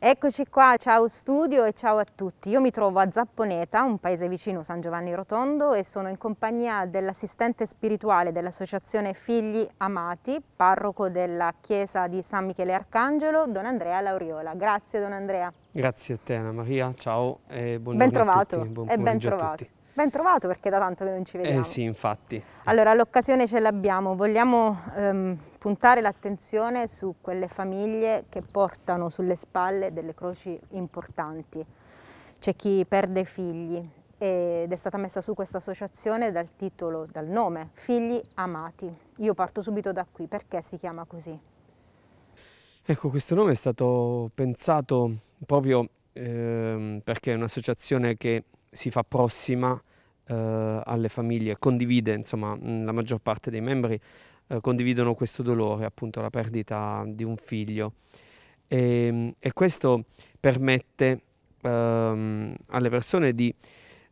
Eccoci qua, ciao studio e ciao a tutti. Io mi trovo a Zapponeta, un paese vicino San Giovanni Rotondo e sono in compagnia dell'assistente spirituale dell'associazione Figli Amati, parroco della chiesa di San Michele Arcangelo, Don Andrea Lauriola. Grazie Don Andrea. Grazie a te Anna Maria, ciao e buongiorno a tutti. Buon e ben trovato. Ben trovato perché da tanto che non ci eh vediamo. Eh sì, infatti. Allora, l'occasione ce l'abbiamo, vogliamo ehm, puntare l'attenzione su quelle famiglie che portano sulle spalle delle croci importanti. C'è chi perde figli ed è stata messa su questa associazione dal titolo, dal nome, Figli Amati. Io parto subito da qui, perché si chiama così? Ecco, questo nome è stato pensato proprio ehm, perché è un'associazione che si fa prossima eh, alle famiglie, condivide insomma la maggior parte dei membri eh, condividono questo dolore, appunto la perdita di un figlio. E, ehm, e questo permette ehm, alle persone di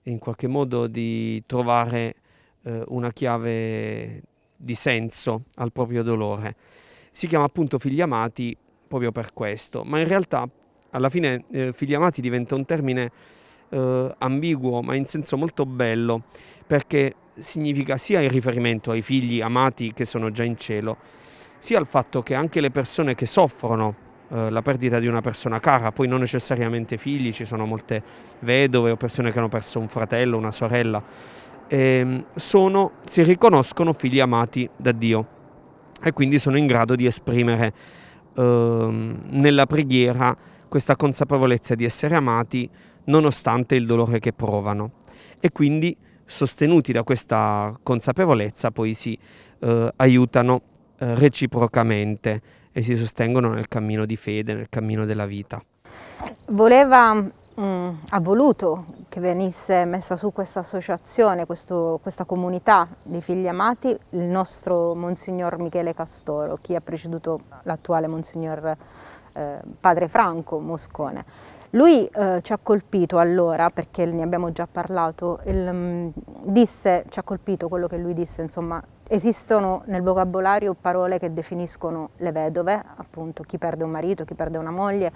in qualche modo di trovare eh, una chiave di senso al proprio dolore. Si chiama appunto figli amati proprio per questo, ma in realtà alla fine eh, figli amati diventa un termine eh, ambiguo ma in senso molto bello perché significa sia il riferimento ai figli amati che sono già in cielo, sia il fatto che anche le persone che soffrono eh, la perdita di una persona cara, poi non necessariamente figli, ci sono molte vedove o persone che hanno perso un fratello, una sorella, eh, sono, si riconoscono figli amati da Dio e quindi sono in grado di esprimere eh, nella preghiera questa consapevolezza di essere amati nonostante il dolore che provano. E quindi, sostenuti da questa consapevolezza, poi si eh, aiutano eh, reciprocamente e si sostengono nel cammino di fede, nel cammino della vita. Voleva, mh, mm, ha voluto che venisse messa su questa associazione, questo, questa comunità dei figli amati, il nostro Monsignor Michele Castoro, chi ha preceduto l'attuale Monsignor eh, Padre Franco Moscone lui eh, ci ha colpito allora, perché ne abbiamo già parlato, il, mm, disse, ci ha colpito quello che lui disse, insomma, esistono nel vocabolario parole che definiscono le vedove, appunto chi perde un marito, chi perde una moglie,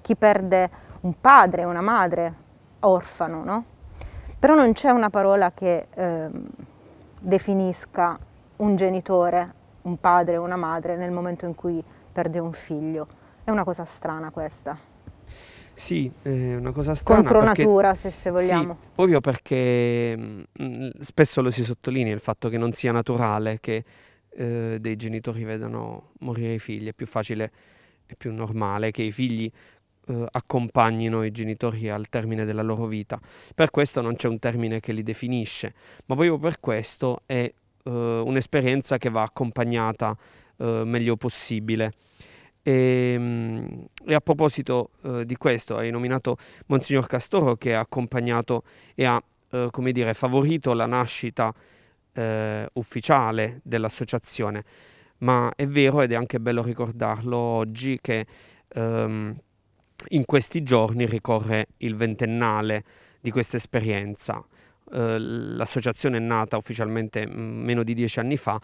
chi perde un padre, una madre, orfano, no? Però non c'è una parola che eh, definisca un genitore, un padre, una madre nel momento in cui perde un figlio. È una cosa strana questa. Sì, è una cosa strana. Contro perché, natura, se, se vogliamo. Sì, proprio perché mh, mm, mm, spesso lo si sottolinea il fatto che non sia naturale che eh, dei genitori vedano morire i figli. È più facile, e più normale che i figli eh, accompagnino i genitori al termine della loro vita. Per questo non c'è un termine che li definisce, ma proprio per questo è eh, un'esperienza che va accompagnata eh, meglio possibile. E, ehm, e, a proposito eh, di questo, hai nominato Monsignor Castoro che ha accompagnato e ha eh, come dire, favorito la nascita eh, ufficiale dell'associazione, ma è vero ed è anche bello ricordarlo oggi che ehm, in questi giorni ricorre il ventennale di questa esperienza. Eh, l'associazione è nata ufficialmente mh, mm, meno di dieci anni fa,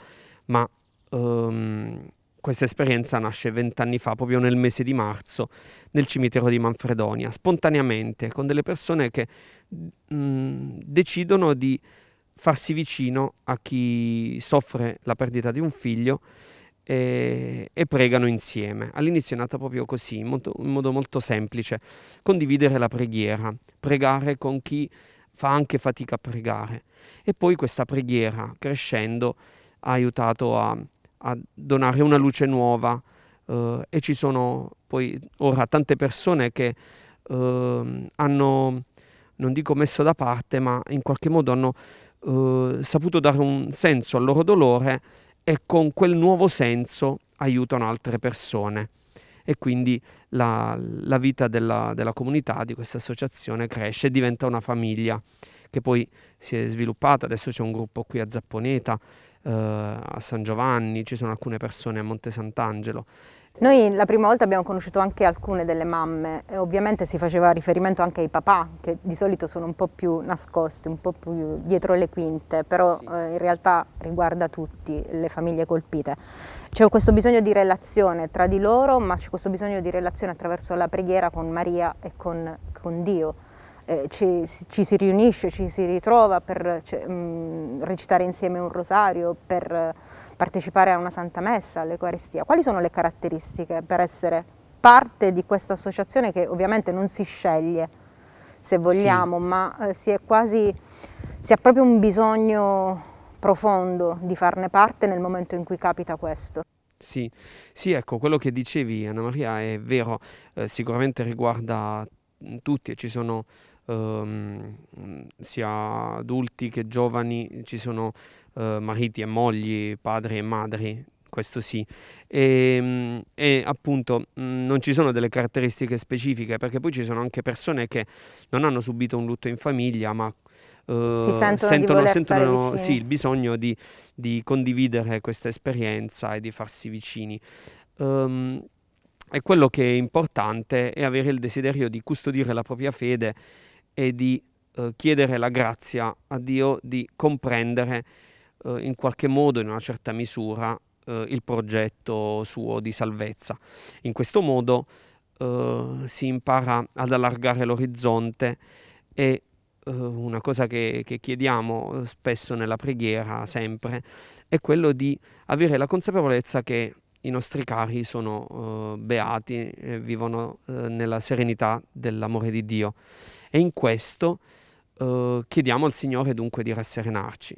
ma ehm, questa esperienza nasce vent'anni fa, proprio nel mese di marzo, nel cimitero di Manfredonia, spontaneamente, con delle persone che mh, mm, decidono di farsi vicino a chi soffre la perdita di un figlio e, e pregano insieme. All'inizio è nata proprio così, molto, in modo molto semplice, condividere la preghiera, pregare con chi fa anche fatica a pregare. E poi questa preghiera, crescendo, ha aiutato a a donare una luce nuova uh, e ci sono poi ora tante persone che uh, hanno, non dico messo da parte, ma in qualche modo hanno uh, saputo dare un senso al loro dolore e con quel nuovo senso aiutano altre persone. E quindi la, la vita della, della comunità, di questa associazione, cresce e diventa una famiglia che poi si è sviluppata. Adesso c'è un gruppo qui a Zapponeta eh, a San Giovanni, ci sono alcune persone a Monte Sant'Angelo. Noi la prima volta abbiamo conosciuto anche alcune delle mamme e ovviamente si faceva riferimento anche ai papà che di solito sono un po' più nascosti, un po' più dietro le quinte, però eh, in realtà riguarda tutti le famiglie colpite. C'è questo bisogno di relazione tra di loro, ma c'è questo bisogno di relazione attraverso la preghiera con Maria e con, con Dio eh, ci, ci, si riunisce, ci si ritrova per cioè, mh, mm, recitare insieme un rosario, per eh, partecipare a una santa messa, all'Eucaristia. Quali sono le caratteristiche per essere parte di questa associazione che ovviamente non si sceglie, se vogliamo, sì. ma eh, si è quasi, si ha proprio un bisogno profondo di farne parte nel momento in cui capita questo. Sì, sì, ecco, quello che dicevi Anna Maria è vero, eh, sicuramente riguarda mm, tutti e ci sono ehm, sia adulti che giovani, ci sono eh, mariti e mogli, padri e madri, questo sì. E, ehm, e, appunto mm, non ci sono delle caratteristiche specifiche, perché poi ci sono anche persone che non hanno subito un lutto in famiglia, ma eh, sentono, sentono, sentono sì, il bisogno di, di, condividere questa esperienza e di farsi vicini. Um, ehm, e quello che è importante è avere il desiderio di custodire la propria fede e di eh, chiedere la grazia a Dio di comprendere eh, in qualche modo, in una certa misura, eh, il progetto suo di salvezza. In questo modo eh, si impara ad allargare l'orizzonte e eh, una cosa che, che, chiediamo eh, spesso nella preghiera, sempre, è quello di avere la consapevolezza che i nostri cari sono beati e vivono nella serenità dell'amore di Dio e in questo eh, chiediamo al Signore dunque di rasserenarci.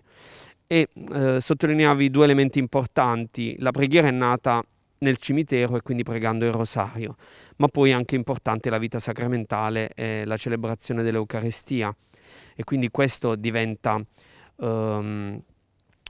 E eh, sottolineavi due elementi importanti. La preghiera è nata nel cimitero e quindi pregando il rosario, ma poi è anche importante la vita sacramentale e la celebrazione dell'Eucarestia. E quindi questo diventa ehm,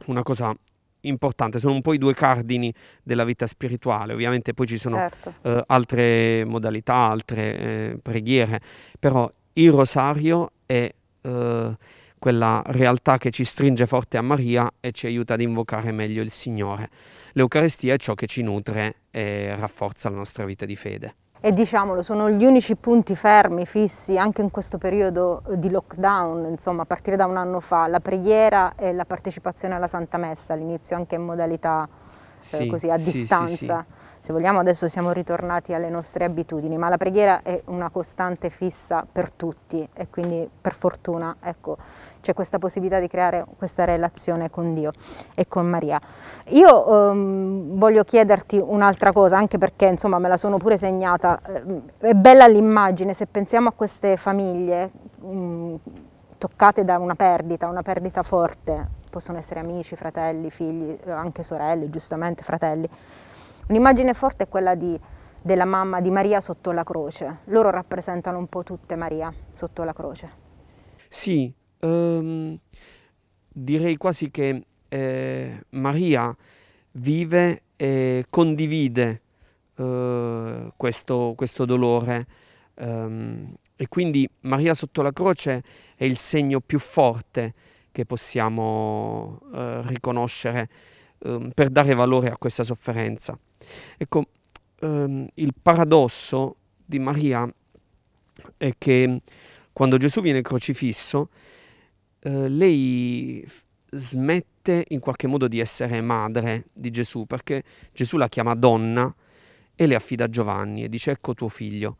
una cosa importante, sono un po' i due cardini della vita spirituale, ovviamente poi ci sono certo. eh, altre modalità, altre eh, preghiere, però il rosario è eh, quella realtà che ci stringe forte a Maria e ci aiuta ad invocare meglio il Signore. L'Eucaristia è ciò che ci nutre e rafforza la nostra vita di fede. E diciamolo, sono gli unici punti fermi, fissi, anche in questo periodo di lockdown, insomma, a partire da un anno fa, la preghiera e la partecipazione alla Santa Messa, all'inizio anche in modalità eh, sì, eh, così, a sì, distanza. Sì, se vogliamo adesso siamo ritornati alle nostre abitudini, ma la preghiera è una costante fissa per tutti e quindi per fortuna ecco, c'è questa possibilità di creare questa relazione con Dio e con Maria. Io ehm, voglio chiederti un'altra cosa, anche perché insomma me la sono pure segnata, ehm, è bella l'immagine, se pensiamo a queste famiglie mh, toccate da una perdita, una perdita forte, possono essere amici, fratelli, figli, anche sorelle, giustamente fratelli, Un'immagine forte è quella di, della mamma di Maria sotto la croce. Loro rappresentano un po' tutte Maria sotto la croce. Sì, um, direi quasi che eh, Maria vive e condivide eh, questo, questo, dolore. Um, e quindi Maria sotto la croce è il segno più forte che possiamo eh, riconoscere eh, per dare valore a questa sofferenza. Ecco, ehm, il paradosso di Maria è che quando Gesù viene crocifisso, eh, lei smette in qualche modo di essere madre di Gesù, perché Gesù la chiama donna e le affida Giovanni e dice ecco tuo figlio.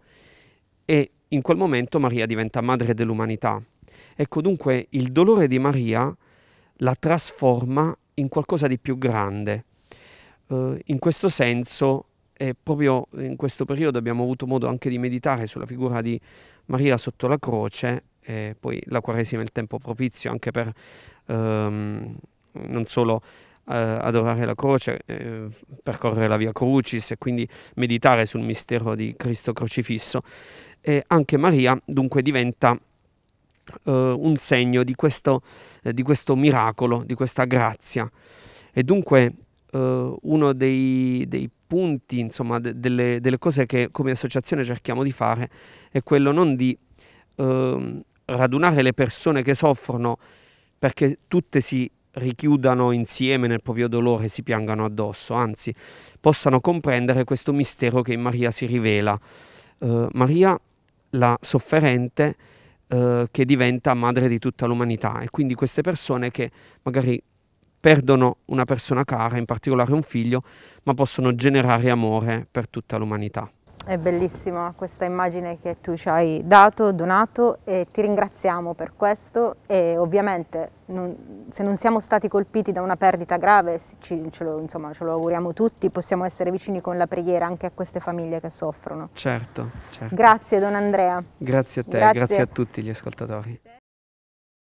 E in quel momento Maria diventa madre dell'umanità. Ecco dunque il dolore di Maria la trasforma in qualcosa di più grande, eh, in questo senso, e proprio in questo periodo abbiamo avuto modo anche di meditare sulla figura di Maria sotto la croce, e poi la Quaresima è il tempo propizio anche per ehm, non solo eh, adorare la croce, eh, percorrere la via Crucis e quindi meditare sul mistero di Cristo crocifisso. E anche Maria dunque diventa eh, un segno di questo, eh, di questo miracolo, di questa grazia. E dunque uh, uno dei, dei punti, insomma, de, delle, delle, cose che come associazione cerchiamo di fare è quello non di uh, radunare le persone che soffrono perché tutte si richiudano insieme nel proprio dolore e si piangano addosso, anzi possano comprendere questo mistero che in Maria si rivela. Uh, Maria, la sofferente, uh, che diventa madre di tutta l'umanità e quindi queste persone che magari perdono una persona cara, in particolare un figlio, ma possono generare amore per tutta l'umanità. È bellissima questa immagine che tu ci hai dato, donato e ti ringraziamo per questo e ovviamente non, se non siamo stati colpiti da una perdita grave, ci, ce, lo, insomma, ce, lo, auguriamo tutti, possiamo essere vicini con la preghiera anche a queste famiglie che soffrono. Certo, certo. Grazie Don Andrea. Grazie a te, grazie, grazie a tutti gli ascoltatori.